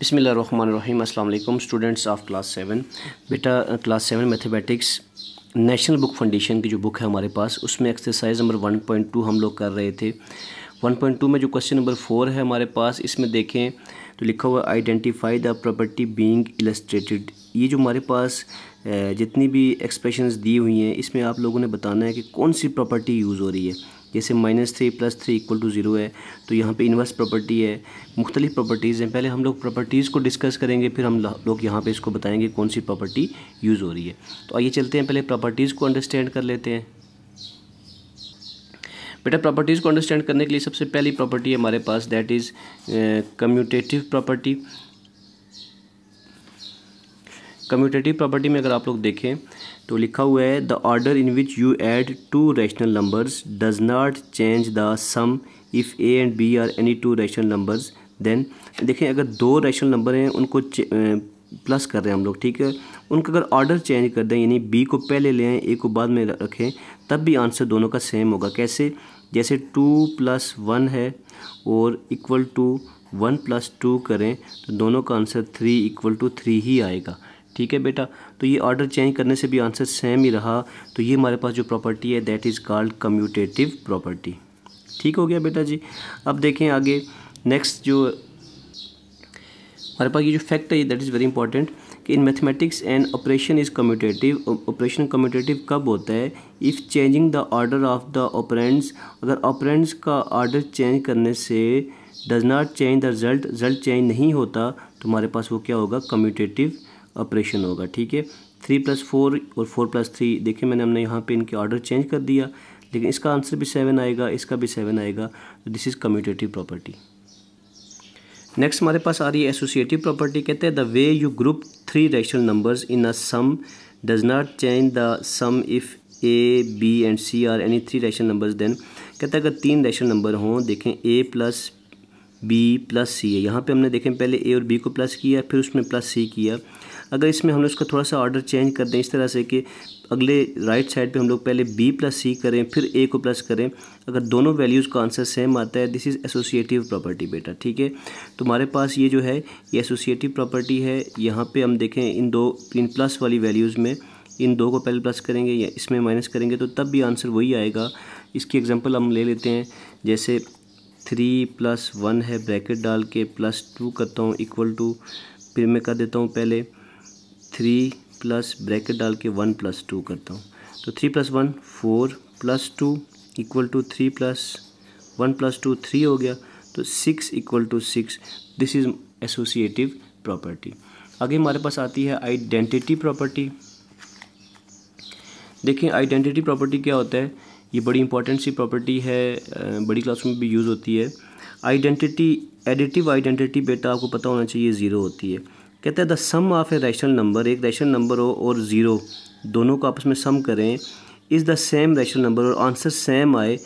बिसमीम अल्लाम students of class seven बेटा class seven mathematics national book foundation की जो बुक है हमारे पास उसमें exercise number one point two हम लोग कर रहे थे वन पॉइंट टू में जो क्वेश्चन नंबर फोर है हमारे पास इसमें देखें तो लिखा हुआ identify the property being illustrated ये जो हमारे पास जितनी भी एक्सप्रेशंस दी हुई हैं इसमें आप लोगों ने बताना है कि कौन सी प्रॉपर्टी यूज़ हो रही है जैसे minus three plus three equal to zero है तो यहाँ पे इन्वर्स प्रॉपर्टी है मुख्तलिफ़ प्रॉपर्टीज़ हैं पहले हम लोग प्रॉपर्टीज़ को डिस्कस करेंगे फिर हम लोग यहाँ पे इसको बताएंगे कौन सी प्रॉपर्टी यूज़ हो रही है तो आइए चलते हैं पहले प्रॉपर्टीज़ को अंडरस्टैंड कर लेते हैं बेटा प्रॉपर्टीज़ को अंडरस्टैंड करने के लिए सबसे पहली प्रॉपर्टी हमारे पास that is commutative property commutative property में अगर आप लोग देखें तो लिखा हुआ है the order in which you add two rational numbers does not change the sum if A and B are any two rational numbers then देखें अगर दो रैशनल नंबर हैं उनको प्लस कर रहे हैं हम लोग ठीक है उनका अगर ऑर्डर चेंज कर दें यानी बी को पहले लें ए को बाद में रखें तब भी आंसर दोनों का सेम होगा कैसे जैसे टू प्लस वन है और equal to one plus two करें तो दोनों का answer three equal to three ही आएगा ठीक है बेटा तो ये ऑर्डर चेंज करने से भी आंसर सेम ही रहा तो ये हमारे पास जो प्रॉपर्टी है that is called commutative property ठीक हो गया बेटा जी अब देखें आगे नेक्स्ट जो हमारे पास ये जो फैक्ट है दैट इज़ वेरी इंपॉर्टेंट कि in mathematics and operation is commutative operation commutative कब होता है if changing the order of the operands अगर ऑपरेंट्स का ऑर्डर चेंज करने से does not change the result result change नहीं होता तो हमारे पास वो क्या होगा कम्यूटेटिव ऑपरेशन होगा ठीक है थ्री प्लस फोर और फोर प्लस थ्री देखिए मैंने हमने यहाँ पे इनके ऑर्डर चेंज कर दिया लेकिन इसका आंसर भी सेवन आएगा इसका भी सेवन आएगा तो this is commutative property next हमारे पास आ रही है एसोसिएटिव प्रॉपर्टी कहते हैं the way you group three rational numbers in a sum does not change the sum if A B and C are any three rational numbers then कहते हैं अगर तीन रैशनल नंबर हों देखें A plus B plus C है यहाँ पर हमने देखें पहले ए और बी को प्लस किया फिर उसमें प्लस सी किया अगर इसमें हम लोग इसको थोड़ा सा ऑर्डर चेंज कर दें इस तरह से कि अगले राइट साइड पे हम लोग पहले बी प्लस सी करें फिर ए को प्लस करें अगर दोनों वैल्यूज़ का आंसर सेम आता है दिस इज़ एसोसिएटिव प्रॉपर्टी बेटा ठीक है तुम्हारे पास ये जो है ये एसोसिएटिव प्रॉपर्टी है यहाँ पर हम देखें इन दो इन प्लस वाली वैल्यूज़ में इन दो को पहले प्लस करेंगे या इसमें माइनस करेंगे तो तब भी आंसर वही आएगा इसकी एग्जाम्पल हम ले लेते हैं जैसे थ्री प्लस वन है ब्रैकेट डाल के प्लस टू करता हूँ इक्वल टू फिर मैं कर देता हूँ पहले थ्री प्लस ब्रैकेट डाल के वन प्लस टू करता हूँ तो three plus one four plus two equal to three plus one plus two three हो गया तो six equal to six this is associative property आगे हमारे पास आती है आइडेंटिटी प्रॉपर्टी देखिए आइडेंटिटी प्रॉपर्टी क्या होता है ये बड़ी इंपॉर्टेंट सी प्रॉपर्टी है बड़ी क्लास में भी यूज़ होती है आइडेंटिटी एडिटिव आइडेंटिटी बेटा आपको पता होना चाहिए ज़ीरो होती है कहते हैं the sum of a rational number एक रैशनल नंबर हो और ज़ीरो दोनों को आपस में सम करें is the same rational number और आंसर सेम आए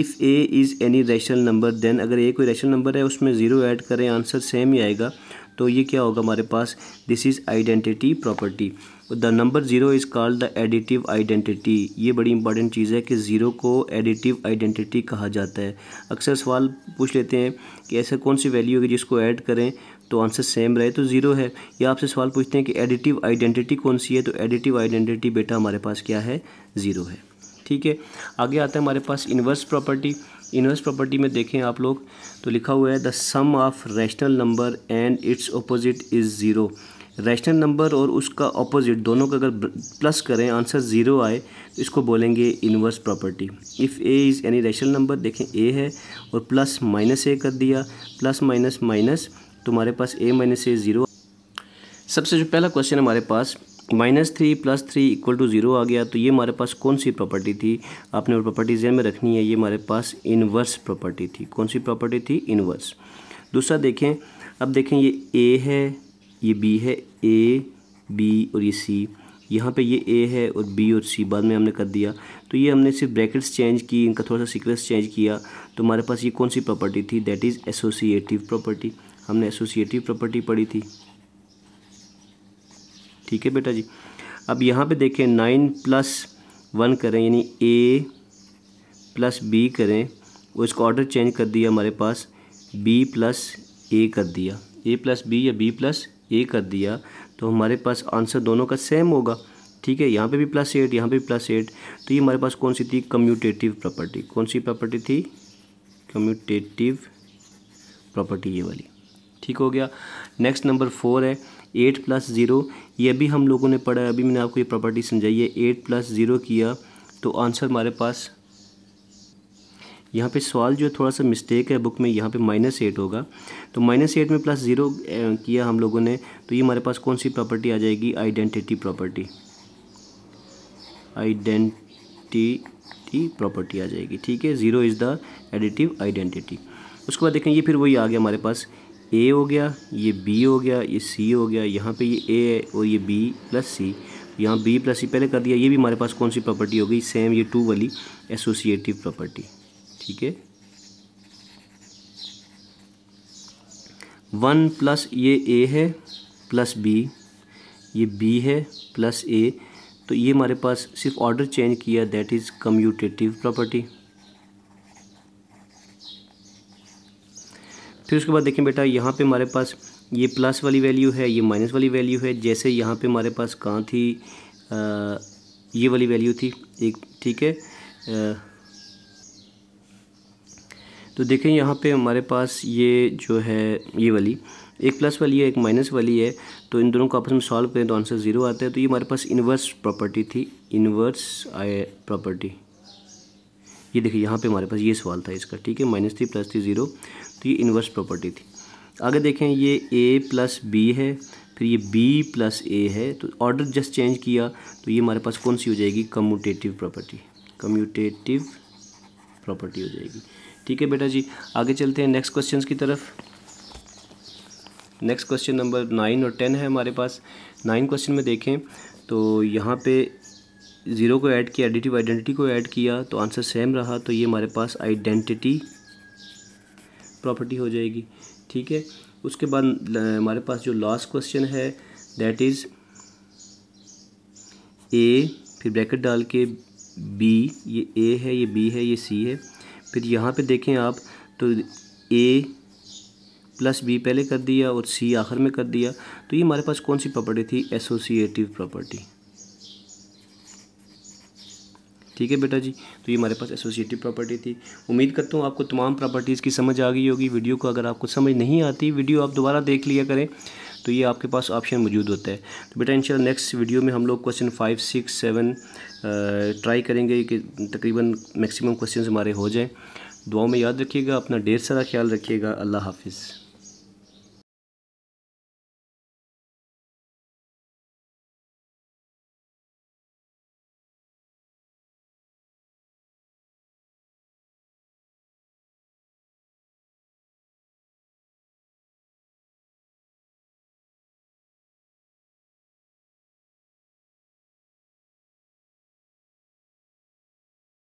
if a is any rational number then अगर ए कोई रैशनल नंबर है उसमें ज़ीरो ऐड करें आंसर सेम ही आएगा तो ये क्या होगा हमारे पास this is identity property the number zero is called the additive identity ये बड़ी इंपॉर्टेंट चीज़ है कि ज़ीरो को एडिटिव आइडेंटिटी कहा जाता है अक्सर सवाल पूछ लेते हैं कि ऐसा कौन सी वैल्यू होगी जिसको ऐड करें तो आंसर सेम रहे तो ज़ीरो है या आपसे सवाल पूछते हैं कि एडिटिव आइडेंटिटी कौन सी है तो एडिटिव आइडेंटिटी बेटा हमारे पास क्या है ज़ीरो है ठीक है आगे आता है हमारे पास इन्वर्स प्रॉपर्टी इन्वर्स प्रॉपर्टी में देखें आप लोग तो लिखा हुआ है the sum of rational number and its opposite is zero rational number और उसका ऑपोजिट दोनों का अगर प्लस करें आंसर ज़ीरो आए तो इसको बोलेंगे inverse property if a is any rational number देखें ए है और प्लस माइनस ए कर दिया प्लस माइनस माइनस तुम्हारे पास ए माइनस ए ज़ीरो सबसे जो पहला क्वेश्चन हमारे पास minus three plus three equal to zero आ गया तो ये हमारे पास कौन सी प्रॉपर्टी थी आपने और प्रॉपर्टी जेन में रखनी है ये हमारे पास इनवर्स प्रॉपर्टी थी कौन सी प्रॉपर्टी थी इनवर्स दूसरा देखें अब देखें ये ए है ये बी है ए बी और ये सी यहाँ पे ये ए है और बी और सी बाद में हमने कर दिया तो ये हमने सिर्फ ब्रैकेट्स चेंज की इनका थोड़ा सा सिक्वेंस चेंज किया तो हमारे पास ये कौन सी प्रॉपर्टी थी दैट इज़ एसोसिएटिव प्रॉपर्टी हमने एसोसिएटिव प्रॉपर्टी पढ़ी थी ठीक है बेटा जी अब यहाँ पे देखें नाइन प्लस वन करें यानी ए प्लस बी करें और इसका ऑर्डर चेंज कर दिया हमारे पास बी प्लस ए कर दिया ए प्लस बी या बी प्लस ए कर दिया तो हमारे पास आंसर दोनों का सेम होगा ठीक है यहाँ पे भी प्लस एट यहाँ पे भी प्लस एट तो ये हमारे पास कौन सी थी कम्यूटेटिव प्रॉपर्टी कौन सी प्रॉपर्टी थी कम्यूटेटिव प्रॉपर्टी ये वाली ठीक हो गया नेक्स्ट नंबर फोर है एट प्लस ज़ीरो ये भी हम लोगों ने पढ़ा है अभी मैंने आपको ये प्रॉपर्टी समझाई है एट प्लस ज़ीरो किया तो आंसर हमारे पास यहाँ पे सवाल जो है थोड़ा सा मिस्टेक है बुक में यहाँ पे माइनस एट होगा तो माइनस एट में प्लस ज़ीरो किया हम लोगों ने तो ये हमारे पास कौन सी प्रॉपर्टी आ जाएगी आइडेंटिटी प्रॉपर्टी आइडेंटिटी प्रॉपर्टी आ जाएगी ठीक है zero is the additive identity उसके बाद देखें ये फिर वही आ गया हमारे पास ए हो गया ये बी हो गया ये सी हो गया यहाँ पे ये ए है और ये बी प्लस सी यहाँ बी प्लस सी पहले कर दिया ये भी हमारे पास कौन सी प्रॉपर्टी हो गई सेम ये टू वाली एसोसिएटिव प्रॉपर्टी ठीक है वन प्लस ये ए है प्लस बी ये बी है प्लस ए तो ये हमारे पास सिर्फ ऑर्डर चेंज किया दैट इज़ कम्यूटेटिव प्रॉपर्टी फिर उसके बाद देखें बेटा यहाँ पे हमारे पास ये प्लस वाली वैल्यू है ये माइनस वाली वैल्यू है जैसे यहाँ पे हमारे पास कहाँ थी आ, ये वाली वैल्यू थी एक ठीक है आ, तो देखें यहाँ पे हमारे पास ये जो है ये वाली एक प्लस वाली है एक माइनस वाली है तो इन दोनों को आपस में सॉल्व करें तो आंसर ज़ीरो आता है तो ये हमारे पास इन्वर्स प्रॉपर्टी थी इन्वर्स आए प्रॉपर्टी ये देखिए यहाँ पे हमारे पास ये सवाल था इसका ठीक है minus three plus three zero तो ये इन्वर्स प्रॉपर्टी थी आगे देखें ये ए प्लस बी है फिर ये बी प्लस ए है तो ऑर्डर जस्ट चेंज किया तो ये हमारे पास कौन सी हो जाएगी कम्यूटेटिव प्रॉपर्टी कम्यूटेटिव प्रॉपर्टी हो जाएगी ठीक है बेटा जी आगे चलते हैं नेक्स्ट क्वेश्चन की तरफ नेक्स्ट क्वेश्चन नंबर नाइन और टेन है हमारे पास नाइन क्वेश्चन में देखें तो यहाँ पे ज़ीरो को ऐड किया एडिटिव आइडेंटिटी को ऐड किया तो आंसर सेम रहा तो ये हमारे पास आइडेंटिटी प्रॉपर्टी हो जाएगी ठीक है उसके बाद हमारे पास जो लास्ट क्वेश्चन है दैट इज़ ए फिर ब्रैकेट डाल के बी ये ए है ये बी है ये सी है फिर यहाँ पे देखें आप तो ए प्लस बी पहले कर दिया और सी आखिर में कर दिया तो ये हमारे पास कौन सी प्रॉपर्टी थी एसोसिएटिव प्रॉपर्टी ठीक है बेटा जी तो ये हमारे पास एसोसिएटिव प्रॉपर्टी थी उम्मीद करता हूँ आपको तमाम प्रॉपर्टीज़ की समझ आ गई होगी वीडियो को अगर आपको समझ नहीं आती वीडियो आप दोबारा देख लिया करें तो ये आपके पास ऑप्शन मौजूद होता है तो बेटा इन नेक्स्ट वीडियो में हम लोग question five six seven try करेंगे कि तकरीबन मैक्सिमम क्वेश्चन हमारे हो जाएँ दुआ में याद रखिएगा अपना ढेर सारा ख्याल रखिएगा अल्लाह हाफिज़